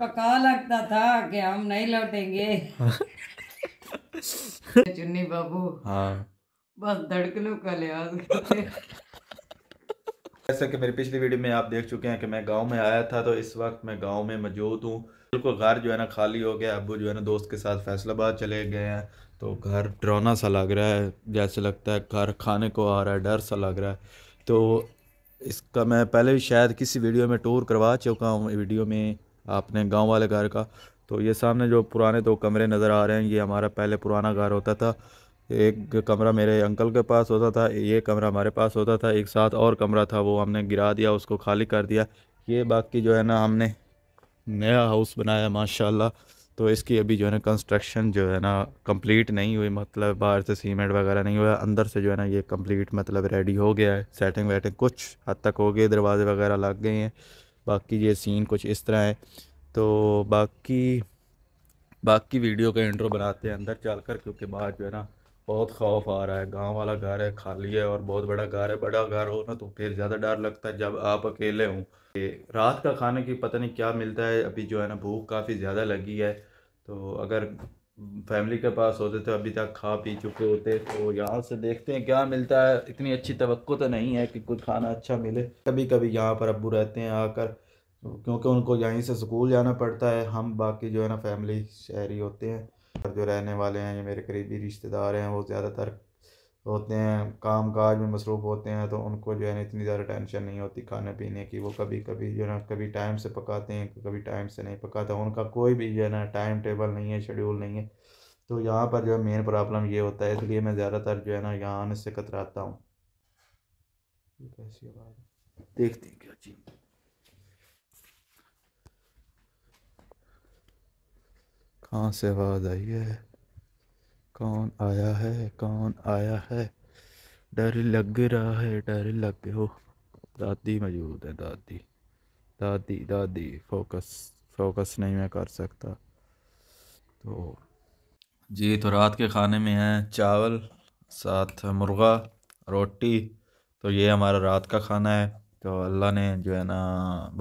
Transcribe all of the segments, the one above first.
पका लगता था कि हम नहीं लौटेंगे चुन्नी बाबू हाँ बस धड़कनों का लिहाज जैसा कि मेरी पिछली वीडियो में आप देख चुके हैं कि मैं गांव में आया था तो इस वक्त मैं गांव में मौजूद हूँ बिल्कुल घर जो है ना खाली हो गया अबू जो है ना दोस्त के साथ फैसलाबाद चले गए हैं तो घर डरौना सा लग रहा है जैसे लगता है घर खाने को आ रहा है डर सा लग रहा है तो इसका मैं पहले भी शायद किसी वीडियो में टूर करवा चुका हूँ वीडियो में अपने गांव वाले घर का तो ये सामने जो पुराने दो कमरे नज़र आ रहे हैं ये हमारा पहले पुराना घर होता था एक कमरा मेरे अंकल के पास होता था ये कमरा हमारे पास होता था एक साथ और कमरा था वो हमने गिरा दिया उसको खाली कर दिया ये बाकी जो है ना हमने नया हाउस बनाया माशाल्लाह तो इसकी अभी जो है ना कंस्ट्रक्शन जो है ना कंप्लीट नहीं हुई मतलब बाहर से सीमेंट वगैरह नहीं हुआ अंदर से जो है ना ये कंप्लीट मतलब रेडी हो गया है सेटिंग वेटिंग कुछ हद तक हो गई दरवाजे वगैरह लग गए हैं बाकी ये सीन कुछ इस तरह है तो बाकी बाकी वीडियो का इंट्रो बनाते हैं अंदर चल कर क्योंकि बाहर जो है ना बहुत खौफ आ रहा है गांव वाला घर है खाली है और बहुत बड़ा घर है बड़ा घर हो ना तो फिर ज़्यादा डर लगता है जब आप अकेले हों रात का खाने की पता नहीं क्या मिलता है अभी जो है ना भूख काफ़ी ज़्यादा लगी है तो अगर फैमिली के पास होते तो अभी तक खा पी चुके होते तो यहाँ से देखते हैं क्या मिलता है इतनी अच्छी तो नहीं है कि कुछ खाना अच्छा मिले कभी कभी यहाँ पर अबू रहते हैं आकर क्योंकि उनको यहीं से स्कूल जाना पड़ता है हम बाकी जो है ना फैमिली शहरी होते हैं और जो रहने वाले हैं या मेरे करीबी रिश्तेदार हैं वो ज़्यादातर होते हैं काम काज में मसरूफ़ होते हैं तो उनको जो है ना इतनी ज़्यादा टेंशन नहीं होती खाने पीने की वो कभी कभी जो है ना कभी टाइम से पकाते हैं कभी टाइम से नहीं पकाते उनका कोई भी जो है ना टाइम टेबल नहीं है शेड्यूल नहीं है तो यहाँ पर जो है मेन प्रॉब्लम ये होता है इसलिए मैं ज़्यादातर जो है ना यहाँ आने से कतराता हूँ कैसी आवाज़ देखते हैं क्या चीज़ कहाँ से आवाज़ आई है कौन आया है कौन आया है डर लग रहा है डर लग हो दादी मौजूद है दादी दादी दादी फोकस फोकस नहीं मैं कर सकता तो जी तो रात के खाने में है चावल साथ मुर्गा रोटी तो ये हमारा रात का खाना है तो अल्लाह ने जो है ना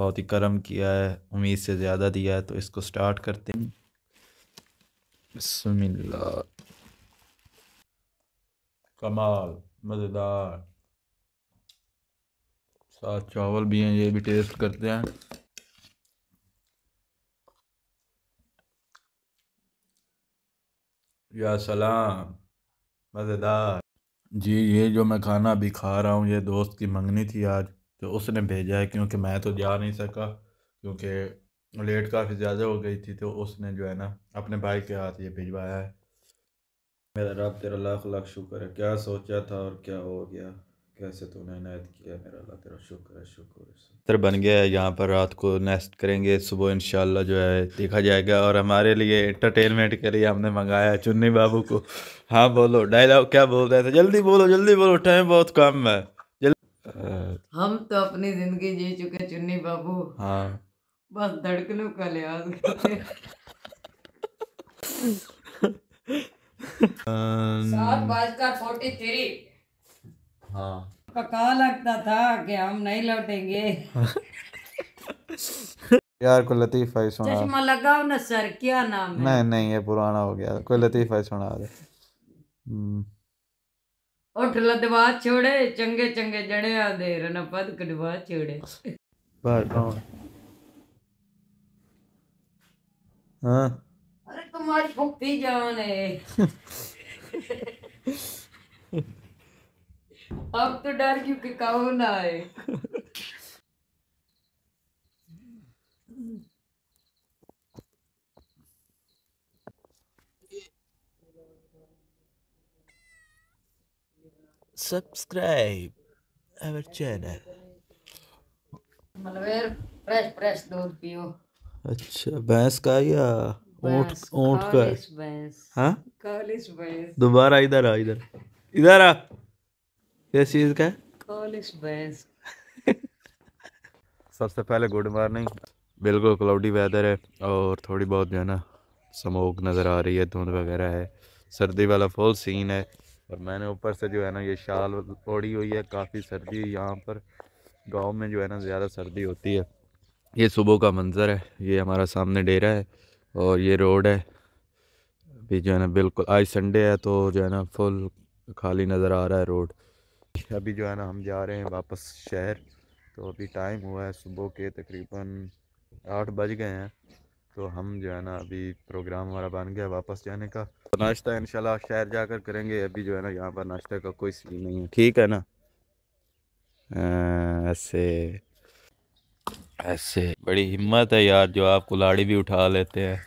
बहुत ही करम किया है उम्मीद से ज़्यादा दिया है तो इसको स्टार्ट करते हैं बसमिल्ला कमाल मज़ेदार साथ चावल भी हैं ये भी टेस्ट करते हैं या सलाम मज़ेदार जी ये जो मैं खाना अभी खा रहा हूँ ये दोस्त की मंगनी थी आज तो उसने भेजा है क्योंकि मैं तो जा नहीं सका क्योंकि लेट काफ़ी ज़्यादा हो गई थी तो उसने जो है ना अपने भाई के हाथ ये भिजवाया है मेरा रब तेरा लाख लाख शुक्र है क्या सोचा था और क्या हो गया कैसे तूने इनायत किया मेरा अल्लाह तेरा शुक्र है शुक्र तर बन गया है यहाँ पर रात को नेस्ट करेंगे सुबह इन जो है देखा जाएगा और हमारे लिए इंटरटेनमेंट के लिए हमने मंगाया चुन्नी बाबू को हाँ बोलो डायलॉग क्या बोल रहे थे जल्दी बोलो जल्दी बोलो टाइम बहुत कम है हम तो अपनी जिंदगी जी चुके चुन्नी बाबू हाँ बस धड़कनों का लिहाज Um, सात हाँ। लगता था कि हम नहीं लौटेंगे यार कोई लतीफा ही सुना चश्मा लगाओ ना सर क्या नाम है नहीं नहीं ये पुराना हो गया कोई लतीफा ही सुना दे हम्म। उठ लदवा छोड़े चंगे चंगे जड़े आ दे रना पद कटवा छोड़े बाहर कौन हाँ મારી ફૂક થઈ જવાને अब तो डर क्यों कि कहो ना आए subscribe our channel मतलब यार फ्रेश फ्रेश दूध पियो अच्छा भैंस का या का है हाँ दोबारा इधर आ इधर इधर आ किस चीज़ का सबसे पहले गुड मॉर्निंग बिल्कुल क्लाउडी वेदर है और थोड़ी बहुत जो है ना स्मोक नज़र आ रही है धुंध वगैरह है सर्दी वाला फुल सीन है और मैंने ऊपर से जो है ना ये शाल ओढ़ी हुई है काफ़ी सर्दी यहाँ पर गांव में जो है ना ज़्यादा सर्दी होती है ये सुबह का मंज़र है ये हमारा सामने डेरा है और ये रोड है अभी जो है ना बिल्कुल आज संडे है तो जो है ना फुल खाली नज़र आ रहा है रोड अभी जो है ना हम जा रहे हैं वापस शहर तो अभी टाइम हुआ है सुबह के तकरीबन आठ बज गए हैं तो हम जो है ना अभी प्रोग्राम हमारा बन गया वापस जाने का तो नाश्ता इन शहर जा कर करेंगे अभी जो है ना यहाँ पर नाश्ते का कोई सीन नहीं है ठीक है ना ऐसे ऐसे बड़ी हिम्मत है यार जो आप कुलाड़ी भी उठा लेते हैं